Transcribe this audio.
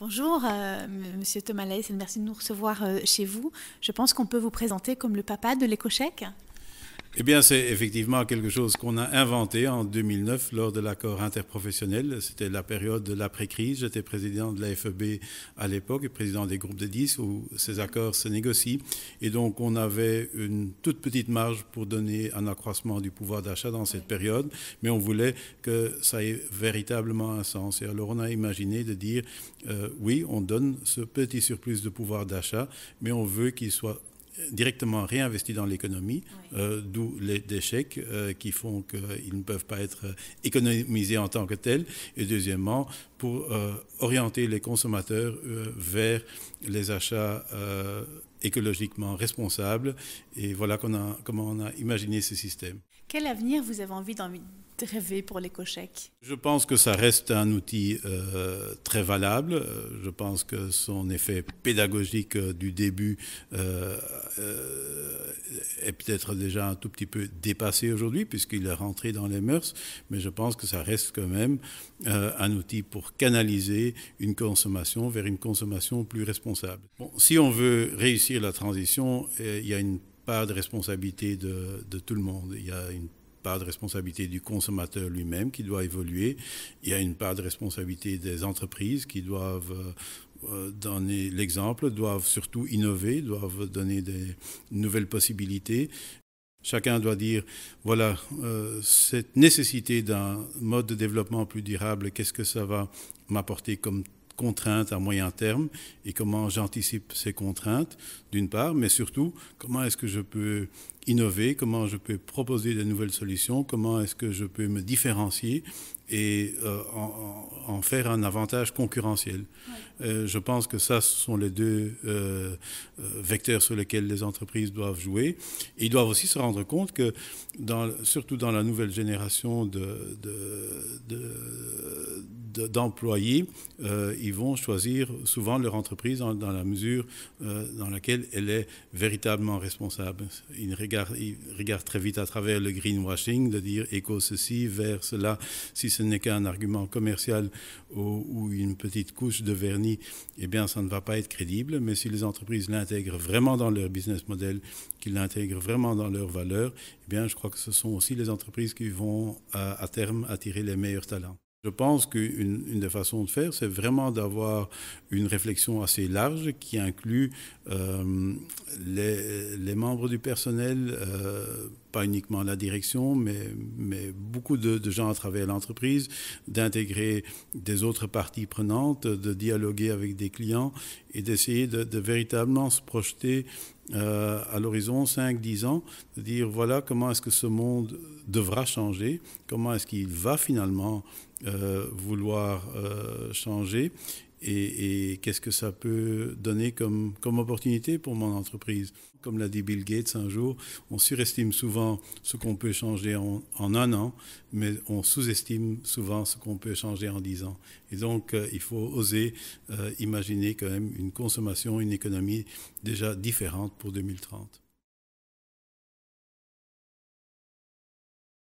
Bonjour, euh, Monsieur Thomas Laïs, merci de nous recevoir euh, chez vous. Je pense qu'on peut vous présenter comme le papa de l'écochèque. Eh bien, c'est effectivement quelque chose qu'on a inventé en 2009 lors de l'accord interprofessionnel. C'était la période de l'après-crise. J'étais président de la FEB à l'époque et président des groupes de 10 où ces accords se négocient. Et donc, on avait une toute petite marge pour donner un accroissement du pouvoir d'achat dans cette période, mais on voulait que ça ait véritablement un sens. Et alors, on a imaginé de dire, euh, oui, on donne ce petit surplus de pouvoir d'achat, mais on veut qu'il soit directement réinvesti dans l'économie, euh, d'où les déchets euh, qui font qu'ils ne peuvent pas être euh, économisés en tant que tels. Et deuxièmement, pour orienter les consommateurs vers les achats écologiquement responsables. Et voilà comment on a imaginé ce système. Quel avenir vous avez envie rêver pour les chèque Je pense que ça reste un outil euh, très valable. Euh, je pense que son effet pédagogique euh, du début est peut-être déjà un tout petit peu dépassé aujourd'hui puisqu'il est rentré dans les mœurs, mais je pense que ça reste quand même un outil pour canaliser une consommation vers une consommation plus responsable. si on veut réussir la transition, il y a une part de responsabilité de, de tout le monde. Il y a une pas de responsabilité du consommateur lui-même qui doit évoluer. Il y a une part de responsabilité des entreprises qui doivent euh, euh, donner l'exemple, doivent surtout innover, doivent donner des nouvelles possibilités. Chacun doit dire, voilà, euh, cette nécessité d'un mode de développement plus durable, qu'est-ce que ça va m'apporter comme contraintes à moyen terme et comment j'anticipe ces contraintes, d'une part, mais surtout, comment est-ce que je peux innover, comment je peux proposer des nouvelles solutions, comment est-ce que je peux me différencier et euh, en, faire un avantage concurrentiel. Euh, je pense que ça, ce sont les deux euh, vecteurs sur lesquels les entreprises doivent jouer. Et ils doivent aussi se rendre compte que, dans, surtout dans la nouvelle génération de, de d'employés, euh, ils vont choisir souvent leur entreprise dans, la mesure euh, dans laquelle elle est véritablement responsable. Ils regardent, très vite à travers le greenwashing, de dire éco ceci, vers cela, si ce n'est qu'un argument commercial ou, une petite couche de vernis, eh bien ça ne va pas être crédible. Mais si les entreprises l'intègrent vraiment dans leur business model, qu'ils l'intègrent vraiment dans leurs valeurs, eh bien je crois que ce sont aussi les entreprises qui vont à terme attirer les meilleurs talents. Je pense qu'une des façons de faire, c'est vraiment d'avoir une réflexion assez large qui inclut euh, les, membres du personnel, euh, pas uniquement la direction, mais, mais beaucoup de, gens à travers l'entreprise, d'intégrer des autres parties prenantes, de dialoguer avec des clients et d'essayer de, véritablement se projeter euh, à l'horizon 5-10 ans, de dire voilà comment est-ce que ce monde devra changer, comment est-ce qu'il va finalement euh, vouloir euh, changer et, qu'est-ce que ça peut donner comme, opportunité pour mon entreprise. Comme l'a dit Bill Gates un jour, on surestime souvent ce qu'on peut changer en, un an, mais on sous-estime souvent ce qu'on peut changer en dix ans. Et donc, euh, il faut oser euh, imaginer quand même une consommation, une économie déjà différente pour 2030.